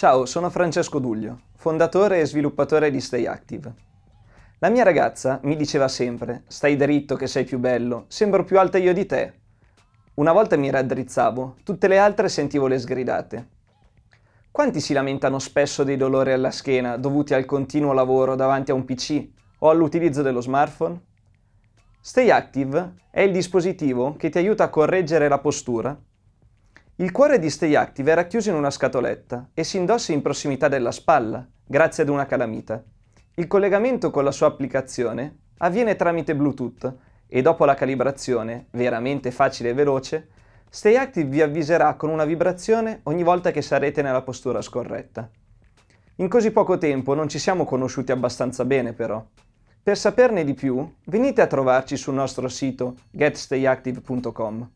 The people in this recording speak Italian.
Ciao, sono Francesco Duglio, fondatore e sviluppatore di Stay Active. La mia ragazza mi diceva sempre, stai dritto che sei più bello, sembro più alta io di te. Una volta mi raddrizzavo, tutte le altre sentivo le sgridate. Quanti si lamentano spesso dei dolori alla schiena dovuti al continuo lavoro davanti a un PC o all'utilizzo dello smartphone? Stay Active è il dispositivo che ti aiuta a correggere la postura il cuore di Stay Active era chiuso in una scatoletta e si indossa in prossimità della spalla, grazie ad una calamita. Il collegamento con la sua applicazione avviene tramite Bluetooth e dopo la calibrazione, veramente facile e veloce, Stay Active vi avviserà con una vibrazione ogni volta che sarete nella postura scorretta. In così poco tempo non ci siamo conosciuti abbastanza bene però. Per saperne di più, venite a trovarci sul nostro sito getstayactive.com.